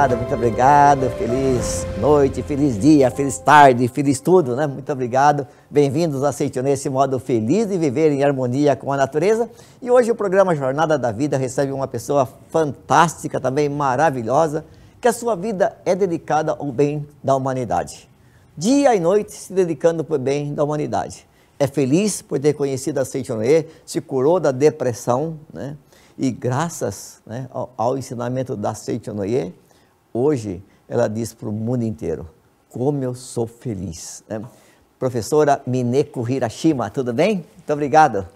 obrigado, muito obrigado. Feliz noite, feliz dia, feliz tarde, feliz tudo, né? Muito obrigado. Bem-vindos a Seitonê, esse modo feliz de viver em harmonia com a natureza. E hoje o programa Jornada da Vida recebe uma pessoa fantástica, também maravilhosa, que a sua vida é dedicada ao bem da humanidade. Dia e noite se dedicando para o bem da humanidade. É feliz por ter conhecido a Seitonê, se curou da depressão, né? e graças né, ao, ao, ensinamento da Seichonoye, Hoje, ela diz para o mundo inteiro: como eu sou feliz. Né? Professora Mineko Hirashima, tudo bem? Muito obrigado.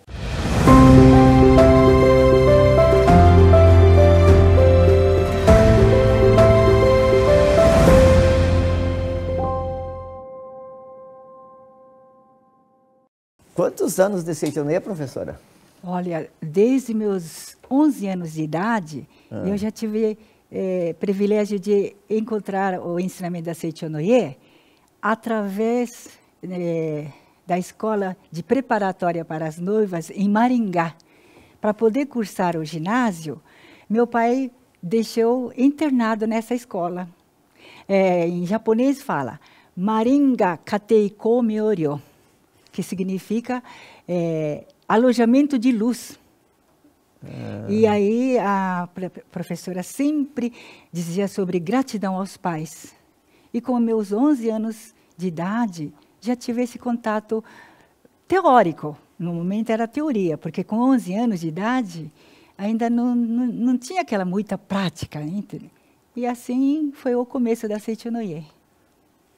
Quantos anos de Seitoneia, professora? Olha, desde meus 11 anos de idade, ah. eu já tive é, privilégio de encontrar o ensinamento da Seichonoye através é, da escola de preparatória para as noivas em Maringá. Para poder cursar o ginásio, meu pai deixou internado nessa escola. É, em japonês fala Maringa Kateiko Myoryo, que significa é, alojamento de luz. É. E aí a professora sempre dizia sobre gratidão aos pais. E com meus 11 anos de idade, já tive esse contato teórico. No momento era teoria, porque com 11 anos de idade ainda não, não, não tinha aquela muita prática. entende? E assim foi o começo da Seitonoye.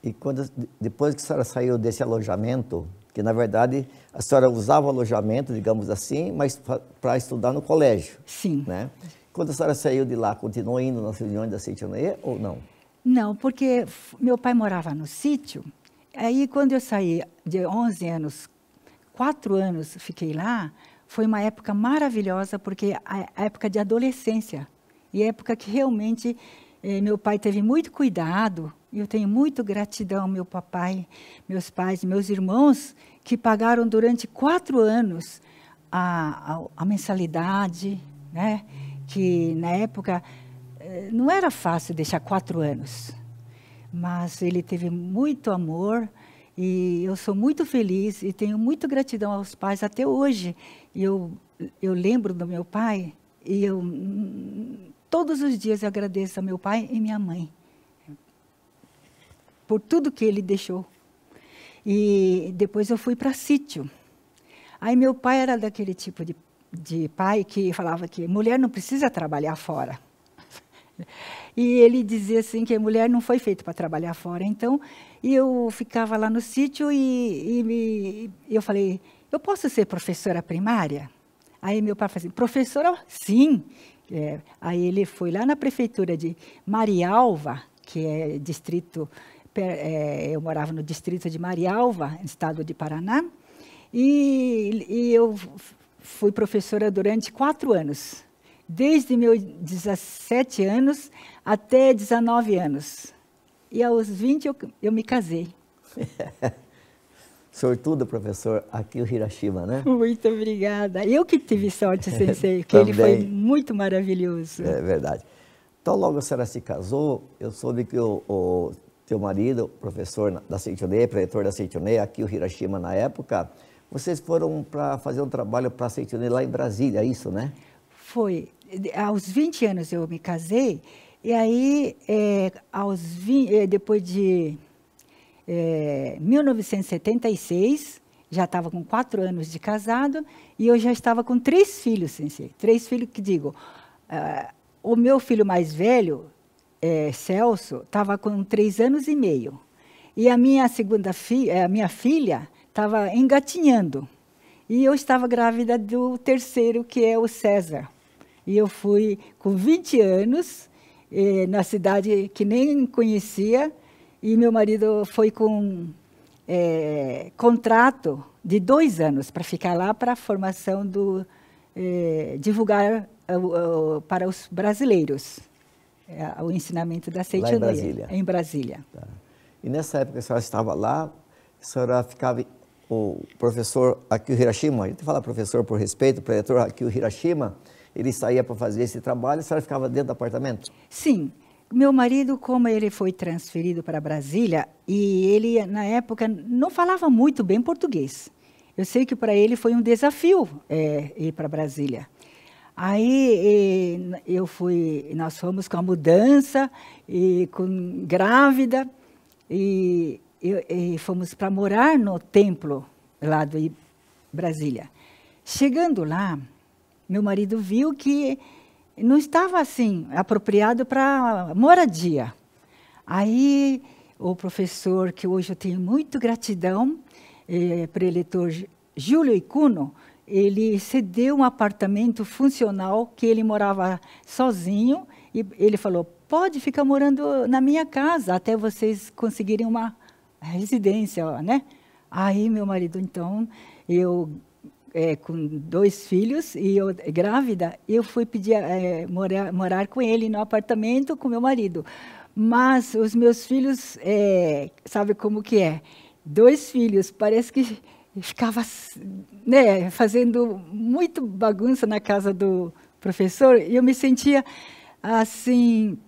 E quando, depois que a senhora saiu desse alojamento, que na verdade a senhora usava alojamento, digamos assim, mas para estudar no colégio. Sim. Né? Quando a senhora saiu de lá, continuou indo nas reuniões da Sítio ou não? Não, porque meu pai morava no sítio, aí quando eu saí de 11 anos, 4 anos fiquei lá, foi uma época maravilhosa, porque a época de adolescência, e época que realmente é, meu pai teve muito cuidado, eu tenho muito gratidão ao meu papai, meus pais, meus irmãos, que pagaram durante quatro anos a, a, a mensalidade, né? que na época é, não era fácil deixar quatro anos, mas ele teve muito amor, e eu sou muito feliz e tenho muita gratidão aos pais até hoje. Eu, eu lembro do meu pai e eu Todos os dias eu agradeço a meu pai e minha mãe por tudo que ele deixou. E depois eu fui para sítio. Aí meu pai era daquele tipo de, de pai que falava que mulher não precisa trabalhar fora. E ele dizia assim que a mulher não foi feita para trabalhar fora. Então, eu ficava lá no sítio e, e me, eu falei, eu posso ser professora primária? Aí meu pai falou assim, professora, sim, é, aí ele foi lá na prefeitura de Marialva, que é distrito, é, eu morava no distrito de Marialva, estado de Paraná, e, e eu fui professora durante quatro anos, desde meus 17 anos até 19 anos. E aos 20 eu, eu me casei. Sortudo, professor, aqui o Hirashima, né? Muito obrigada. Eu que tive sorte, sensei, que ele foi muito maravilhoso. É verdade. Então, logo a senhora se casou, eu soube que o, o teu marido, professor da Seitonê, pretor da Seitonê, aqui o Hirashima na época, vocês foram para fazer um trabalho para a Seitonê lá em Brasília, é isso, né? Foi. Aos 20 anos eu me casei, e aí, é, aos 20, é, depois de é, 1976, já estava com quatro anos de casado e eu já estava com três filhos, sensei. Três filhos que digo, uh, o meu filho mais velho, é, Celso, estava com três anos e meio. E a minha segunda filha, é, a minha filha, estava engatinhando. E eu estava grávida do terceiro, que é o César. E eu fui com 20 anos, eh, na cidade que nem conhecia, e meu marido foi com é, contrato de dois anos para ficar lá para a formação do é, divulgar uh, uh, para os brasileiros uh, o ensinamento da Seitianeia. Em Brasília. Em Brasília. Tá. E nessa época a senhora estava lá, a senhora ficava o professor Akio Hirashima, a gente fala professor por respeito, o professor Akio Hirashima, ele saía para fazer esse trabalho e a senhora ficava dentro do apartamento? Sim, meu marido, como ele foi transferido para Brasília, e ele, na época, não falava muito bem português. Eu sei que para ele foi um desafio é, ir para Brasília. Aí eu fui, nós fomos com a mudança e com grávida e, e, e fomos para morar no templo lá de Brasília. Chegando lá, meu marido viu que não estava assim apropriado para moradia. Aí o professor, que hoje eu tenho muito gratidão, é, preletor Júlio Icuno, ele cedeu um apartamento funcional que ele morava sozinho e ele falou: pode ficar morando na minha casa até vocês conseguirem uma residência, né? Aí meu marido então eu é, com dois filhos e eu é, grávida, eu fui pedir é, morar, morar com ele no apartamento com meu marido. Mas os meus filhos, é, sabe como que é? Dois filhos, parece que ficava né, fazendo muito bagunça na casa do professor e eu me sentia assim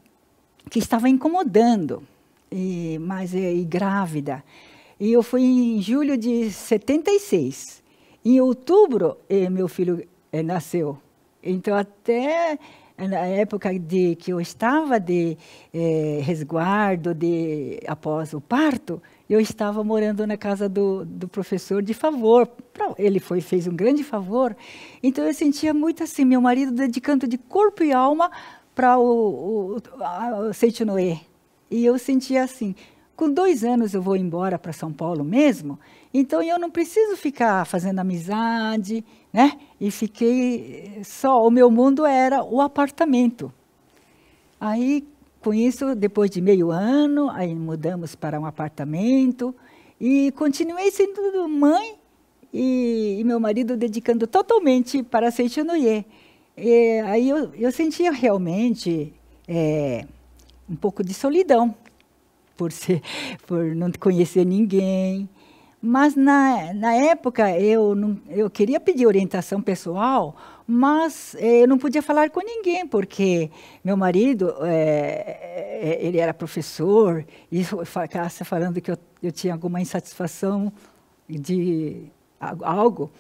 que estava incomodando, e, mas é, e grávida. E eu fui em julho de 76. Em outubro, eh, meu filho eh, nasceu. Então, até na época de que eu estava de eh, resguardo, de após o parto, eu estava morando na casa do, do professor de favor. Ele foi fez um grande favor. Então eu sentia muito assim, meu marido dedicando de corpo e alma para o, o, o E eu sentia assim, com dois anos eu vou embora para São Paulo mesmo. Então eu não preciso ficar fazendo amizade, né? E fiquei só, o meu mundo era o apartamento. Aí com isso, depois de meio ano, aí mudamos para um apartamento e continuei sendo mãe e, e meu marido dedicando totalmente para Seixanoye. E aí eu, eu sentia realmente é, um pouco de solidão por ser, por não conhecer ninguém. Mas na, na época eu, não, eu queria pedir orientação pessoal, mas eh, eu não podia falar com ninguém, porque meu marido, eh, eh, eh ele era professor, e ficasse falando que eu, eu tinha alguma insatisfação de algo,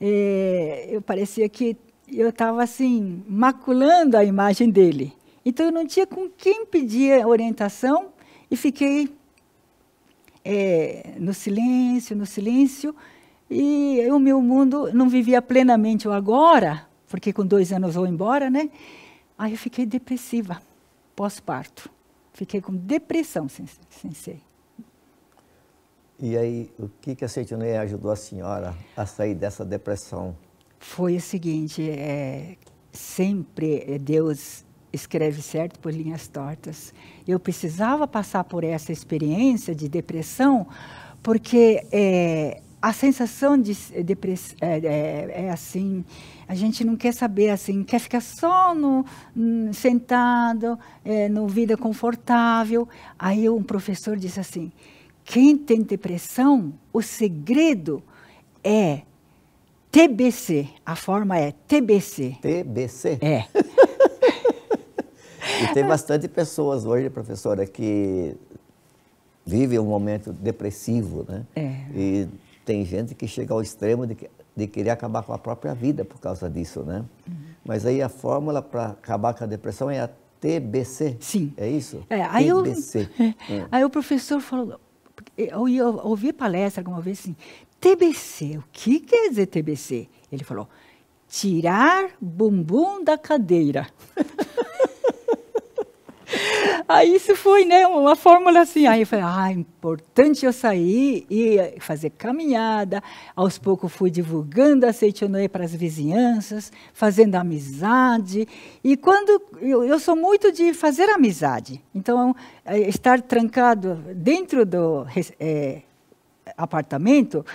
eh, eu parecia que eu estava assim, maculando a imagem dele. Então eu não tinha com quem pedir orientação e fiquei é, no silêncio, no silêncio, e o meu mundo não vivia plenamente o agora, porque com dois anos vou embora, né? Aí eu fiquei depressiva, pós-parto. Fiquei com depressão, sensei. E aí, o que, que a Sentinel ajudou a senhora a sair dessa depressão? Foi o seguinte, é, sempre é, Deus escreve certo por linhas tortas. Eu precisava passar por essa experiência de depressão, porque é, a sensação de depressão é, é, é, assim, a gente não quer saber assim, quer ficar só no hum, sentado, é, no vida confortável. Aí um professor disse assim: quem tem depressão, o segredo é TBC. A forma é TBC. TBC. É. E tem bastante pessoas hoje, professora, que vivem um momento depressivo, né? É. E tem gente que chega ao extremo de, de querer acabar com a própria vida por causa disso, né? Uhum. Mas aí a fórmula para acabar com a depressão é a TBC. Sim. É isso? É, aí TBC. Eu, é. Hum. Aí o professor falou, eu, eu ouvi palestra alguma vez assim, TBC, o que quer dizer TBC? Ele falou, tirar bumbum da cadeira. Aí isso foi, né, uma fórmula assim. Aí eu falei, ah, é importante eu sair e fazer caminhada. Aos poucos fui divulgando a Seichonoe é para as vizinhanças, fazendo amizade. E quando eu, eu sou muito de fazer amizade. Então, é, estar trancado dentro do é, apartamento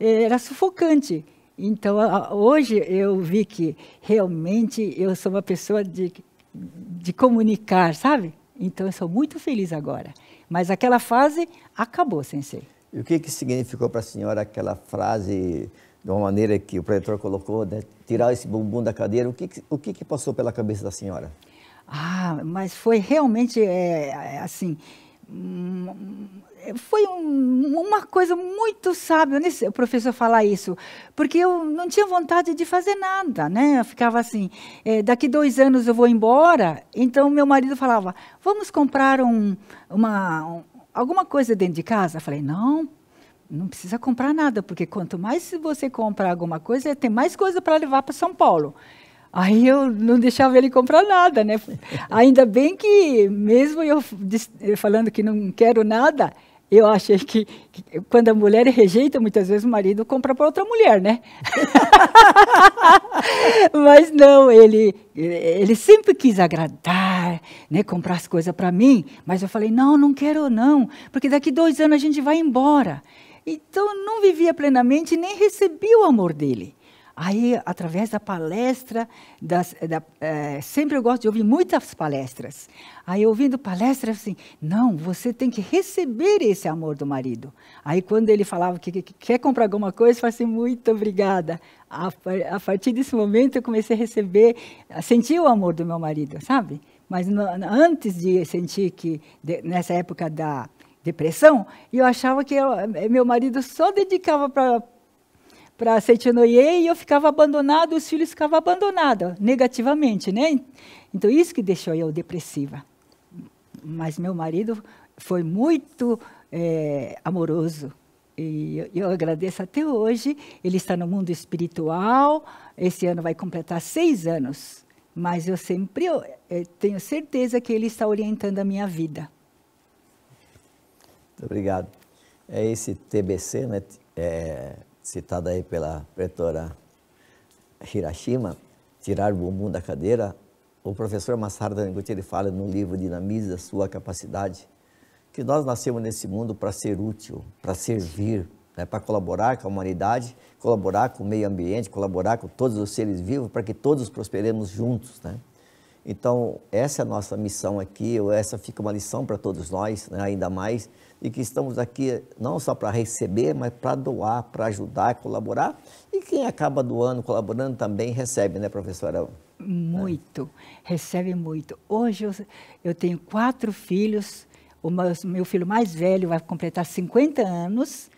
era sufocante. Então, hoje eu vi que realmente eu sou uma pessoa de, de comunicar, sabe? Então eu sou muito feliz agora. Mas aquela fase acabou, sensei. E o que, que significou para a senhora aquela frase, de uma maneira que o protetor colocou, né? tirar esse bumbum da cadeira? O que, que o que, que passou pela cabeça da senhora? Ah, mas foi realmente é, assim foi um, uma coisa muito sábia o professor falar isso, porque eu não tinha vontade de fazer nada, né? Eu ficava assim, é, daqui dois anos eu vou embora, então meu marido falava, vamos comprar um, uma, um, alguma coisa dentro de casa? Eu falei, não, não precisa comprar nada, porque quanto mais você comprar alguma coisa, é, tem mais coisa para levar para São Paulo. Aí eu não deixava ele comprar nada, né? Ainda bem que, mesmo eu falando que não quero nada, eu achei que, que, quando a mulher rejeita, muitas vezes o marido compra para outra mulher, né? Mas não, ele, ele sempre quis agradar, né, comprar as coisas para mim. Mas eu falei, não, não quero não, porque daqui dois anos a gente vai embora. Então, não vivia plenamente nem recebia o amor dele. Aí, através da palestra, das, eh, da, é, sempre eu gosto de ouvir muitas palestras. Aí, ouvindo palestras, assim, não, você tem que receber esse amor do marido. Aí, quando ele falava que, que, que quer comprar alguma coisa, eu falava assim, muito obrigada. A, a, partir desse momento, eu comecei a receber, a sentir o amor do meu marido, sabe? Mas no, antes de sentir que, de, nessa época da depressão, eu achava que eu, eh, meu marido só dedicava para para Seitonoye e eu ficava abandonada, os filhos ficavam abandonados, negativamente, né? Então, isso que deixou eu depressiva. Mas meu marido foi muito é, amoroso. E eu, eu agradeço até hoje. Ele está no mundo espiritual. Esse ano vai completar seis anos. Mas eu sempre eu, eu é, tenho certeza que ele está orientando a minha vida. Muito obrigado. É esse TBC, né? É citada aí pela pretora Hirashima, Tirar o Bumbum da Cadeira, o professor Massardo Taniguchi ele fala no livro Dinamize a Sua Capacidade, que nós nascemos nesse mundo para ser útil, para servir, né, para colaborar com a humanidade, colaborar com o meio ambiente, colaborar com todos os seres vivos, para que todos prosperemos juntos. Né? Então, essa é a nossa missão aqui, ou essa fica uma lição para todos nós, né, ainda mais, e que estamos aqui não só para receber, mas para doar, para ajudar, colaborar. E quem acaba doando, colaborando também recebe, né, professora? Muito, é. recebe muito. Hoje eu, eu, tenho quatro filhos, o meu, meu filho mais velho vai completar 50 anos,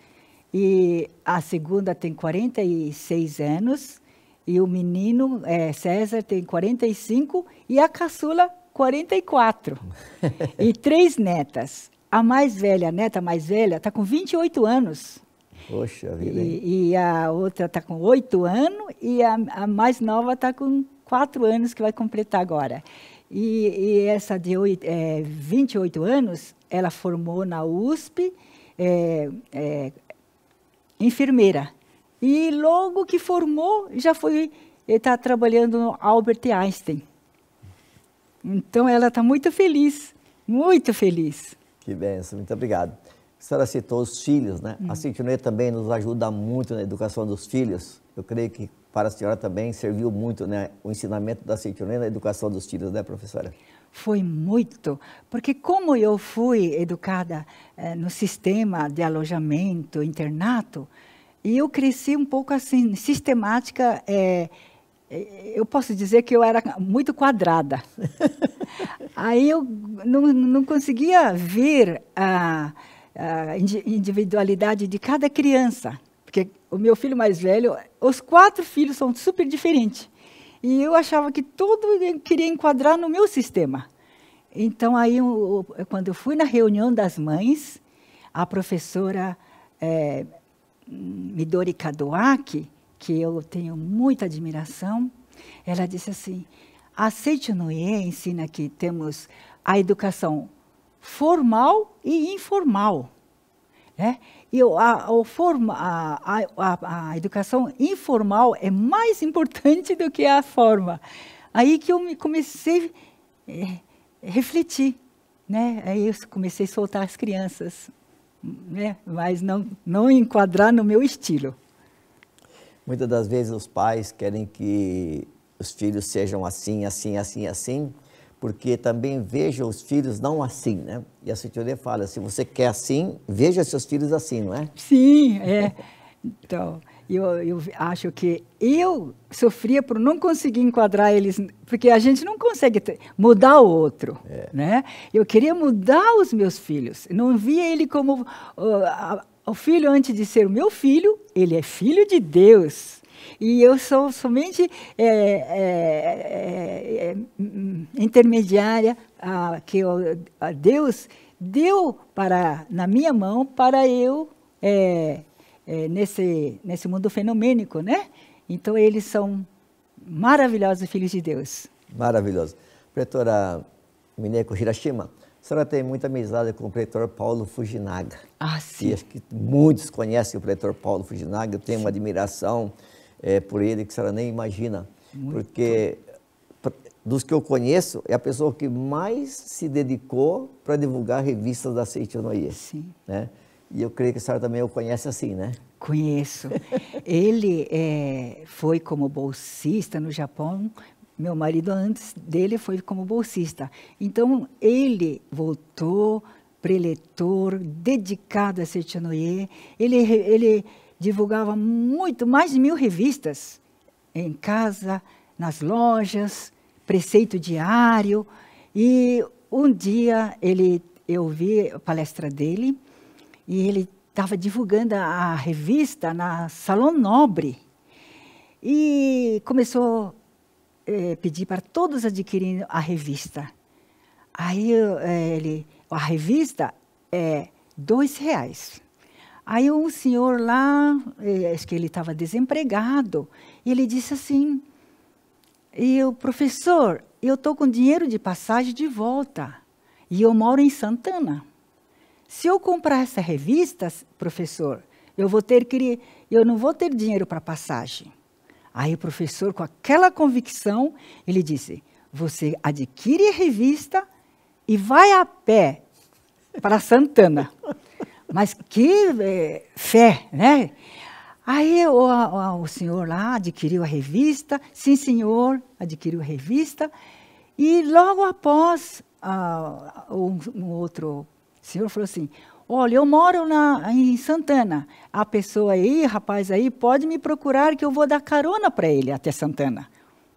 e a segunda tem 46 anos, e o menino, é, César, tem 45 e a caçula, 44. e três netas. A mais velha, a neta mais velha, está com 28 anos. Poxa vida. E, e a outra está com 8 anos e a, a mais nova está com 4 anos, que vai completar agora. E, e essa de 8, é, 28 anos, ela formou na USP é, é, enfermeira. E logo que formou, já foi estar eh, tá trabalhando no Albert Einstein. Então ela está muito feliz, muito feliz. Que benção, muito obrigado. A senhora citou os filhos, né? Hum. A Cintinê também nos ajuda muito na educação dos filhos. Eu creio que para a senhora também serviu muito né, o ensinamento da Cintinê na educação dos filhos, né, professora? Foi muito, porque como eu fui educada eh, no sistema de alojamento, internato, e eu cresci um pouco assim, sistemática. É, é, eu posso dizer que eu era muito quadrada. Aí eu não, não conseguia ver a, a, individualidade de cada criança. Porque o meu filho mais velho, os quatro filhos são super diferentes. E eu achava que tudo eu queria enquadrar no meu sistema. Então, aí, eu, quando eu fui na reunião das mães, a professora é, Midori Kadoaki, que eu tenho muita admiração, ela disse assim: a noie ensina que temos a educação formal e informal. Né? E a, a, a, a, educação informal é mais importante do que a forma. Aí que eu comecei a eh, refletir. Né? Aí eu comecei a soltar as crianças né? mas não, não enquadrar no meu estilo. Muitas das vezes os pais querem que os filhos sejam assim, assim, assim, assim, porque também vejam os filhos não assim, né? E a Cintia fala, se você quer assim, veja seus filhos assim, não é? Sim, é. Então, eu, eu acho que eu sofria por não conseguir enquadrar eles, porque a gente não consegue mudar o outro, é. né? Eu queria mudar os meus filhos, não via ele como uh, a, o filho antes de ser o meu filho, ele é filho de Deus. E eu sou somente é, é, é, é intermediária a, que eu, a Deus deu para na minha mão para eu é, é, nesse, nesse mundo fenomênico, né? Então, eles são maravilhosos filhos de Deus. Maravilhoso. Pretora Mineko Hirashima, a senhora tem muita amizade com o pretor Paulo Fujinaga. Ah, sim. E acho que muitos conhecem o pretor Paulo Fujinaga. Eu tenho uma admiração é, por ele que a senhora nem imagina. Muito. Porque dos que eu conheço, é a pessoa que mais se dedicou para divulgar revistas da Seitonoye. Sim. Né? E eu creio que a senhora também o conhece assim, né? Conheço. Ele é, foi como bolsista no Japão. Meu marido, antes dele, foi como bolsista. Então, ele voltou, preletor, dedicado a ser Ele, ele divulgava muito, mais de mil revistas em casa, nas lojas, preceito diário. E um dia ele, eu vi a palestra dele e ele estava divulgando a revista na Salão Nobre. E começou a eh, é, pedir para todos adquirirem a revista. Aí eh, ele, a revista é dois reais. Aí um senhor lá, eh, acho que ele estava desempregado, e ele disse assim, e o professor, eu estou com dinheiro de passagem de volta, e eu moro em Santana. Se eu comprar essa revista, professor, eu vou ter que eu não vou ter dinheiro para passagem. Aí o professor, com aquela convicção, ele disse: "Você adquire a revista e vai a pé para Santana". Mas que é, fé, né? Aí o, o, o, senhor lá adquiriu a revista, sim senhor, adquiriu a revista, e logo após ah, um, um outro senhor falou assim: Olha, eu moro na, em Santana. A pessoa aí, rapaz aí, pode me procurar que eu vou dar carona para ele até Santana.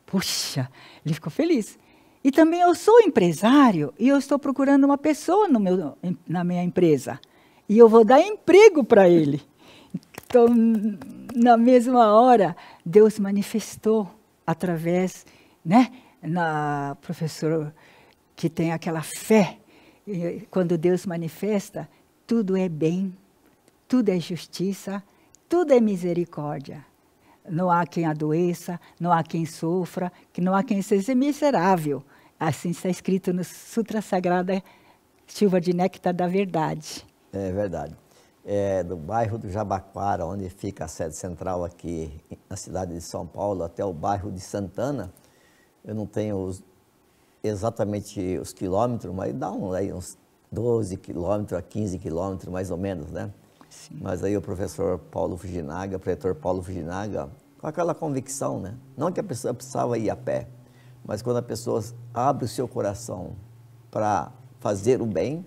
Puxa, ele ficou feliz. E também eu sou empresário e eu estou procurando uma pessoa meu, na minha empresa. E eu vou dar emprego para ele. Então, na mesma hora, Deus manifestou através, né, na professora que tem aquela fé eh, quando Deus manifesta, tudo é bem, tudo é justiça, tudo é misericórdia. Não há quem adoeça, não há quem sofra, que não há quem seja miserável. Assim está escrito no Sutra Sagrada Chuva de Néctar da Verdade. É verdade. É do bairro do Jabaquara, onde fica a sede central aqui na cidade de São Paulo, até o bairro de Santana. Eu não tenho os exatamente os quilômetros, mas dá um, aí uns 12 quilômetros a 15 quilômetros, mais ou menos, né? Sim. Mas aí o professor Paulo Fujinaga, o pretor Paulo Fujinaga, com aquela convicção, né? Não que a pessoa precisava ir a pé, mas quando a pessoa abre o seu coração para fazer o bem,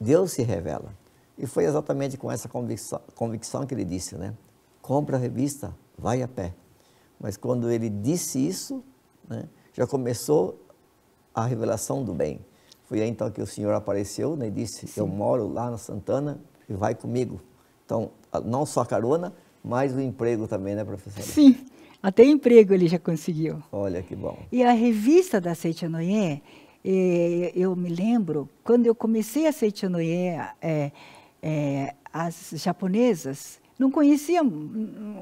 Deus se revela. E foi exatamente com essa convicção, convicção que ele disse, né? Compra a revista, vai a pé. Mas quando ele disse isso, né, já começou a revelação do bem. Foi aí então que o Senhor apareceu né, e disse: Sim. Eu moro lá na Santana e vai comigo. Então, não só a carona, mas o emprego também, né, professora? Sim, até emprego ele já conseguiu. Olha que bom. E a revista da Seitianoye, eh, eu me lembro, quando eu comecei a Seitianoye, é, eh, é, eh, as japonesas não conheciam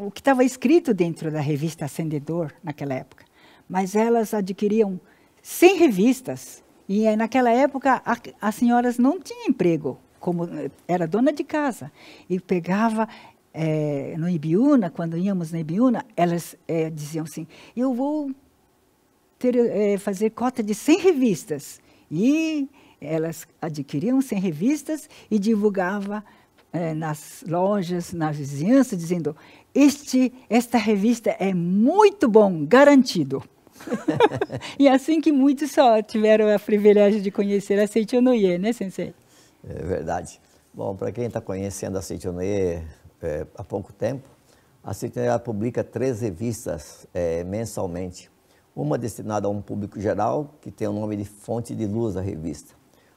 o que estava escrito dentro da revista Acendedor naquela época, mas elas adquiriam sem revistas. E naquela época a, as senhoras não tinham emprego, como eh, era dona de casa. E pegava é, no Ibiúna, quando íamos na Ibiúna, elas é, diziam assim: eu vou ter, é, fazer cota de 100 revistas. E elas adquiriam 100 revistas e divulgava nas lojas, na vizinhança, dizendo: este, esta revista é muito bom, garantido. e assim que muitos só tiveram a privilégio de conhecer a Seichonoye, né, sensei? É verdade. Bom, para quem está conhecendo a Seichonoye é, há pouco tempo, a Seichonoye publica três revistas é, mensalmente. Uma destinada a um público geral, que tem o nome de Fonte de Luz, a revista.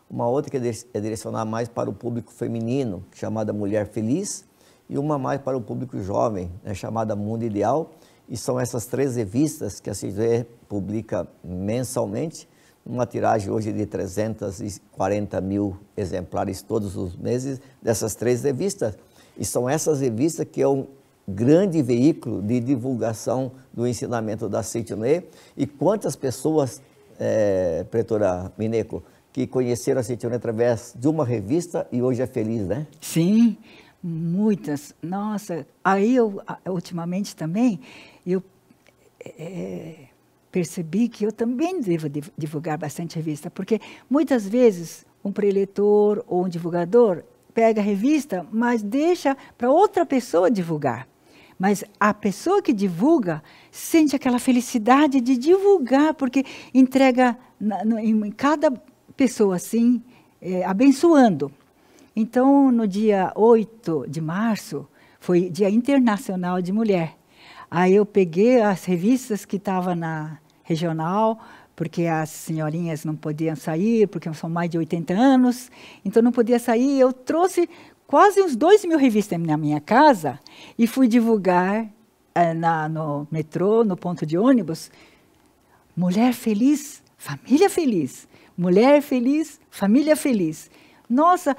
Uma outra que é, é direcionada mais para o público feminino, chamada Mulher Feliz, e uma mais para o público jovem, né, chamada Mundo Ideal, e são essas três revistas que a CISVE publica mensalmente, uma tiragem hoje de 340 mil exemplares todos os meses dessas três revistas. E são essas revistas que é um grande veículo de divulgação do ensinamento da Citinê. E quantas pessoas, é, Pretora Mineco, que conheceram a Citinê através de uma revista e hoje é feliz, né? Sim, Muitas. Nossa, aí eu, ultimamente também, eu é, percebi que eu também devo divulgar bastante revista, porque muitas vezes um preletor ou um divulgador pega a revista, mas deixa para outra pessoa divulgar. Mas a pessoa que divulga sente aquela felicidade de divulgar, porque entrega na, no, em cada pessoa assim, é, abençoando. Então, no dia 8 de março, foi Dia Internacional de Mulher. Aí eu peguei as revistas que estavam na regional, porque as senhorinhas não podiam sair, porque são mais de 80 anos, então não podia sair. Eu trouxe quase uns dois mil revistas na minha casa e fui divulgar eh, na, no metrô, no ponto de ônibus. Mulher feliz, família feliz. Mulher feliz, família feliz. Nossa,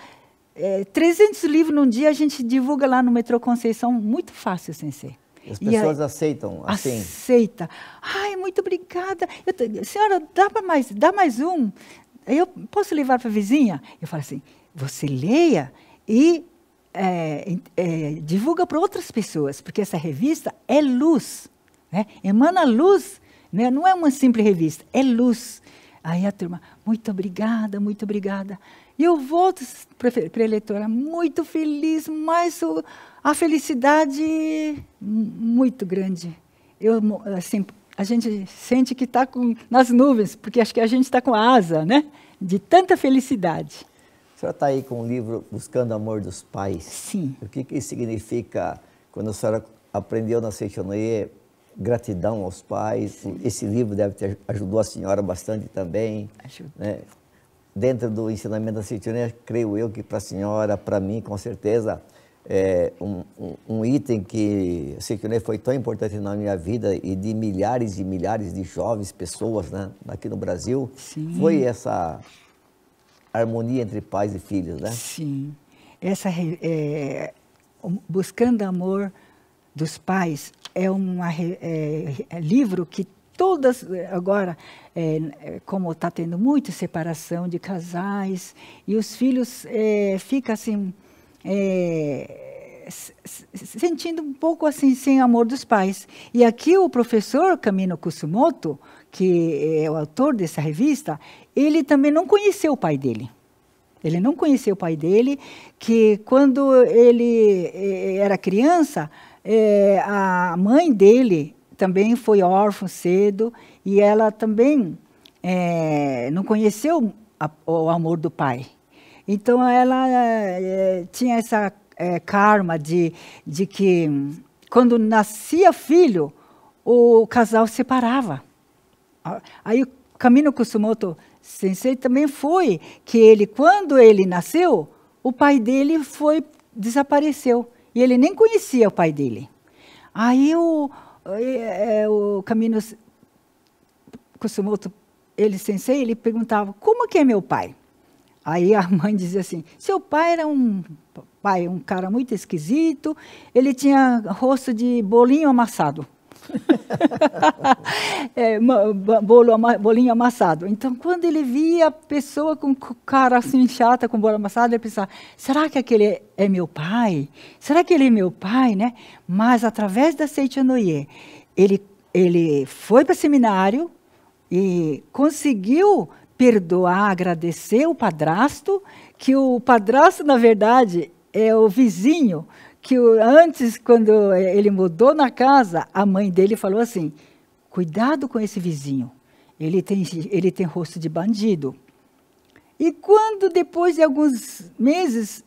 é, 300 livros num dia a gente divulga lá no metrô Conceição, muito fácil, sensei. As pessoas a, aceitam assim? Aceita. Ai, muito obrigada. Eu, senhora, dá mais, dá mais um? Eu posso levar para a vizinha? Eu falo assim, você leia e é, é, divulga para outras pessoas, porque essa revista é luz, né? emana luz, né? não é uma simples revista, é luz. Aí a turma, muito obrigada, muito obrigada. E eu volto para a eleitora muito feliz, mas o, a felicidade muito grande. Eu, assim, a gente sente que está nas nuvens, porque acho que a gente está com a asa, né? De tanta felicidade. A senhora está aí com o livro Buscando o Amor dos Pais. Sim. O que, que significa, quando a senhora aprendeu na Seixonoye, gratidão aos pais? Sim. Esse livro deve ter ajudado a senhora bastante também. Ajudou. Né? dentro do ensinamento da Citirina, creio eu que para a senhora, para mim, com certeza, é um, um, um, item que a Citirina foi tão importante na minha vida e de milhares e milhares de jovens pessoas né, aqui no Brasil, Sim. foi essa harmonia entre pais e filhos, né? Sim. Essa, é, buscando Amor dos Pais é um é, é, livro que todas eh, agora, é, como está tendo muita separação de casais, e os filhos é, ficam assim, é, sentindo um pouco assim, sem amor dos pais. E aqui o professor Camino Kusumoto, que é o autor dessa revista, ele também não conheceu o pai dele. Ele não conheceu o pai dele, que quando ele era criança, é, a mãe dele também foi órfã cedo e ela também é, não conheceu a, o amor do pai. Então ela é, é tinha essa é, karma de, de que quando nascia filho, o casal se separava. Aí o Camino Kusumoto Sensei também foi que ele, quando ele nasceu, o pai dele foi desapareceu e ele nem conhecia o pai dele. Aí o, é, é, o Camino Kusumoto, ele sensei, ele perguntava, como que é meu pai? Aí a mãe dizia assim, seu pai era um pai, um cara muito esquisito, ele tinha rosto de bolinho amassado é, bolo, bolinho amassado. Então, quando ele via a pessoa com cara assim chata, com bolo amassado, ele pensava, será que aquele é meu pai? Será que ele é meu pai, né? Mas, através da Seitianoye, ele, ele foi para seminário e conseguiu perdoar, agradecer o padrasto, que o padrasto, na verdade, é o vizinho que o, antes, quando eh, ele mudou na casa, a mãe dele falou assim: cuidado com esse vizinho, ele tem, ele tem rosto de bandido. E quando, depois de alguns meses,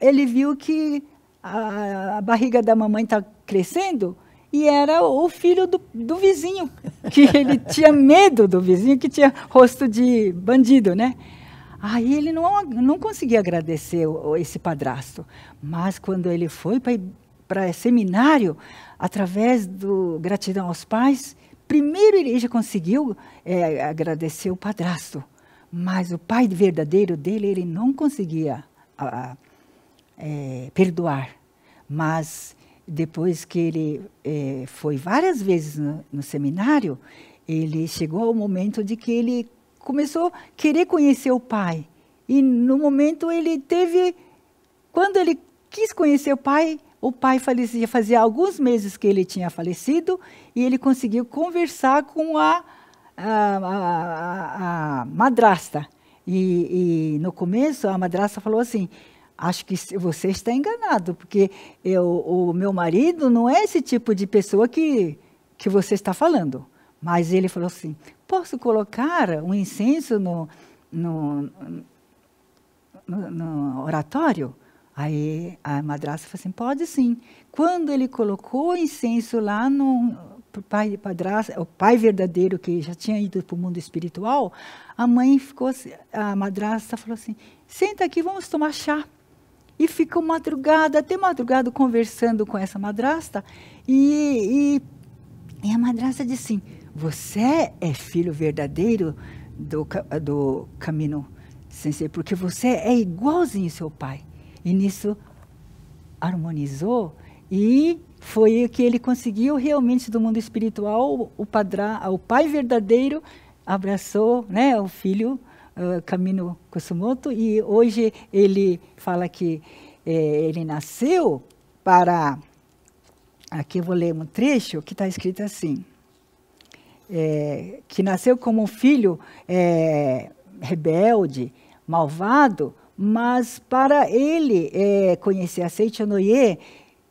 ele viu que a, a barriga da mamãe está crescendo e era o filho do, do vizinho, que ele tinha medo do vizinho que tinha rosto de bandido, né? Aí ele não, não conseguia agradecer esse padrasto. Mas quando ele foi para seminário, através do gratidão aos pais, primeiro ele já conseguiu é, agradecer o padrasto. Mas o pai verdadeiro dele, ele não conseguia a, a, é, perdoar. Mas depois que ele é, foi várias vezes no, no seminário, ele chegou ao momento de que ele começou a querer conhecer o pai. E no momento ele teve, quando ele quis conhecer o pai, o pai falecia, fazia alguns meses que ele tinha falecido e ele conseguiu conversar com a, a, a, a madrasta. E, e, no começo a madrasta falou assim: Acho que você está enganado, porque eu, o meu marido não é esse tipo de pessoa que, que você está falando. Mas ele falou assim: posso colocar um incenso no, no, no, no oratório? Aí a madrasta falou assim, pode sim. Quando ele colocou o incenso lá no pai padrasto, o pai verdadeiro que já tinha ido para o mundo espiritual, a mãe ficou, assim, a madrasta falou assim, senta aqui, vamos tomar chá. E ficou madrugada, até madrugada, conversando com essa madrasta. E, e, e a madrasta disse assim, você é filho verdadeiro do, do caminho sensei, porque você é igualzinho seu pai. E nisso harmonizou e foi o que ele conseguiu realmente do mundo espiritual, o, padrão, o pai verdadeiro abraçou né, o filho uh, Camino Kusumoto e hoje ele fala que eh, ele nasceu para... Aqui eu vou ler um trecho que está escrito assim é, que nasceu como um filho é, rebelde, malvado, mas para ele é, conhecer a Seichonoye,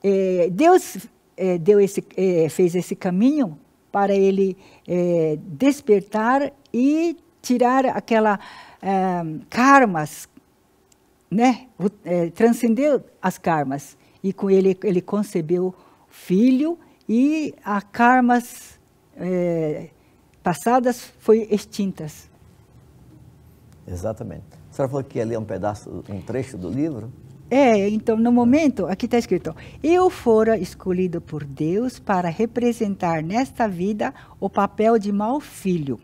é, Deus é, deu esse, é, fez esse caminho para ele é, despertar e tirar aquela karmas, né? transcendeu as karmas e com ele ele concebeu filho e a karmas é, passadas foi extintas. Exatamente. A senhora falou que ali é um pedaço, um trecho do livro? É, então, no momento, aqui está escrito: Eu fora escolhido por Deus para representar nesta vida o papel de mau filho.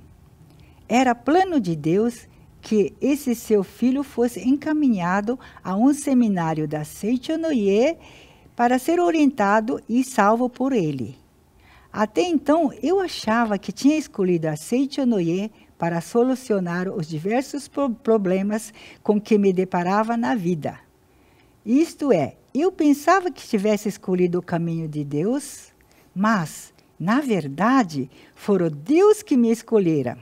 Era plano de Deus que esse seu filho fosse encaminhado a um seminário da Seichonoye para ser orientado e salvo por ele. Até então, eu achava que tinha escolhido a Seichonoye para solucionar os diversos pro problemas com que me deparava na vida. Isto é, eu pensava que tivesse escolhido o caminho de Deus, mas, na verdade, fora Deus que me escolhera.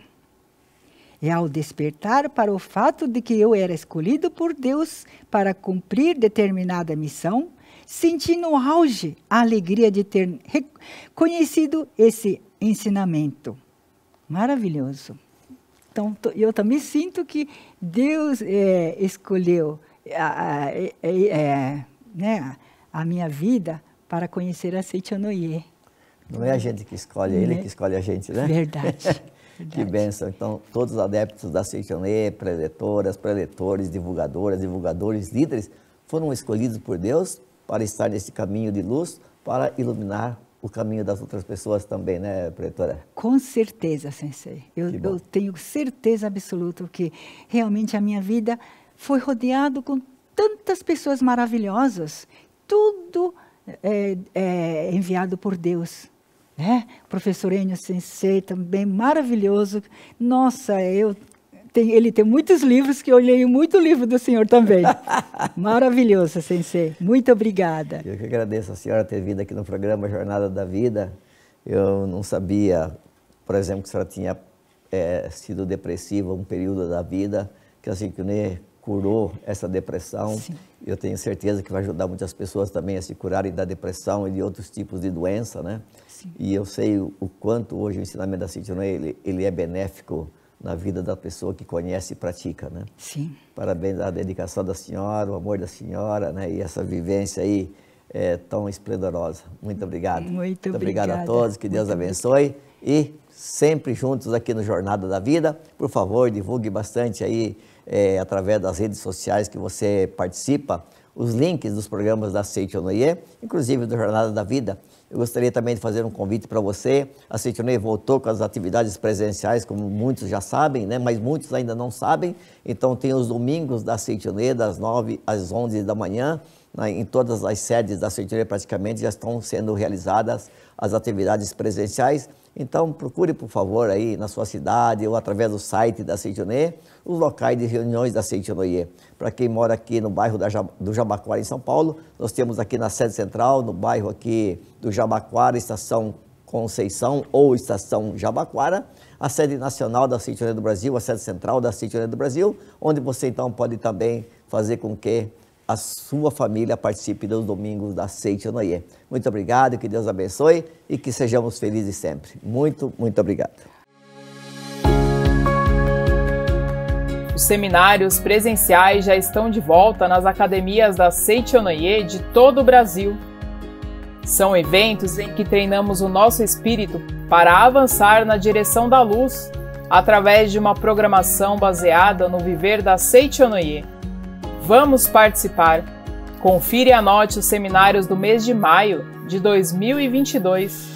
E ao despertar para o fato de que eu era escolhido por Deus para cumprir determinada missão, Senti no auge a alegria de ter conhecido esse ensinamento. Maravilhoso. Então, eu também sinto que Deus é, escolheu a, eh, né, a minha vida para conhecer a Seichonoye. Não é a gente que escolhe, é ele né? que escolhe a gente, né? Verdade. que bênção. Então, todos os adeptos da Seichonoye, preletoras, preletores, divulgadoras, divulgadores, líderes, foram escolhidos por Deus para estar nesse caminho de luz, para iluminar o caminho das outras pessoas também, né, Pretora? Com certeza, Sensei. Eu, eu, tenho certeza absoluta que realmente a minha vida foi rodeado com tantas pessoas maravilhosas, tudo é, é, enviado por Deus. Né? O professor Enio Sensei também, maravilhoso. Nossa, eu tem, ele tem muitos livros que eu leio muito livro do senhor também. Maravilhoso, sensei. Muito obrigada. Eu que agradeço a senhora ter vindo aqui no programa Jornada da Vida. Eu não sabia, por exemplo, que a senhora tinha é, sido depressiva um período da vida, que assim que nem curou essa depressão. Sim. Eu tenho certeza que vai ajudar muitas pessoas também a se curarem da depressão e de outros tipos de doença, né? Sim. E eu sei o, o quanto hoje o ensinamento da Cintia ele, ele é benéfico na vida da pessoa que conhece e pratica, né? Sim. Parabéns à dedicação da senhora, o amor da senhora, né? E essa vivência aí é, tão esplendorosa. Muito obrigado. Muito, Muito obrigado a todos, que Deus Muito abençoe e sempre juntos aqui no Jornada da Vida. Por favor, divulgue bastante aí é, através das redes sociais que você participa os links dos programas da Seite inclusive do Jornada da Vida eu gostaria também de fazer um convite para você. A Citionei voltou com as atividades presenciais, como muitos já sabem, né? mas muitos ainda não sabem. Então, tem os domingos da Citionei, das 9 às 11 da manhã. Né, em todas as sedes da Secretaria praticamente já estão sendo realizadas as atividades presenciais. Então, procure, por favor, aí na sua cidade ou através do site da Seitoné, os locais de reuniões da Seitoné. Para quem mora aqui no bairro do Jabaquara, em São Paulo, nós temos aqui na sede central, no bairro aqui do Jabaquara, Estação Conceição ou Estação Jabaquara, a sede nacional da Seitoné do Brasil, a sede central da Seitoné do Brasil, onde você então pode também fazer com que a sua família participe dos domingos da Seite Noie. Muito obrigado, que Deus abençoe e que sejamos felizes sempre. Muito, muito obrigado. Os seminários presenciais já estão de volta nas academias da Seite Onoye de todo o Brasil. São eventos em que treinamos o nosso espírito para avançar na direção da luz, através de uma programação baseada no viver da Seite Onoye Vamos participar! Confira e anote os seminários do mês de maio de 2022.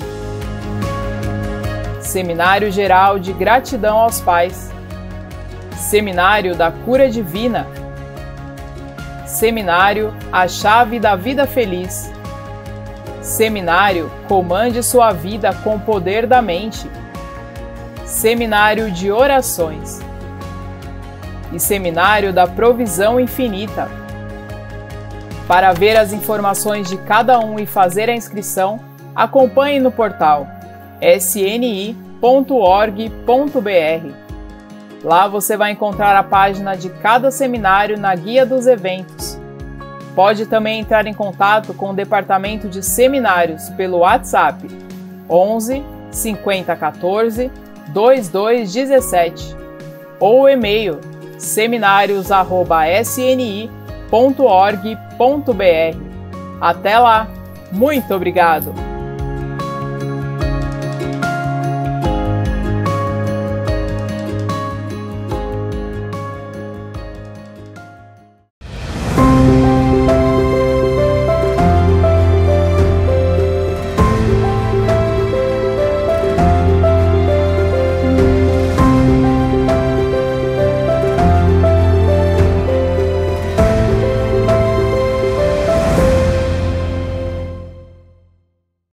Seminário Geral de Gratidão aos Pais. Seminário da Cura Divina. Seminário A Chave da Vida Feliz. Seminário Comande Sua Vida com o Poder da Mente. Seminário de Orações e Seminário da Provisão Infinita. Para ver as informações de cada um e fazer a inscrição, acompanhe no portal sni.org.br. Lá você vai encontrar a página de cada seminário na guia dos eventos. Pode também entrar em contato com o departamento de seminários pelo WhatsApp 11 5014 2217 ou e-mail seminários.sni.org.br. Até lá! Muito obrigado!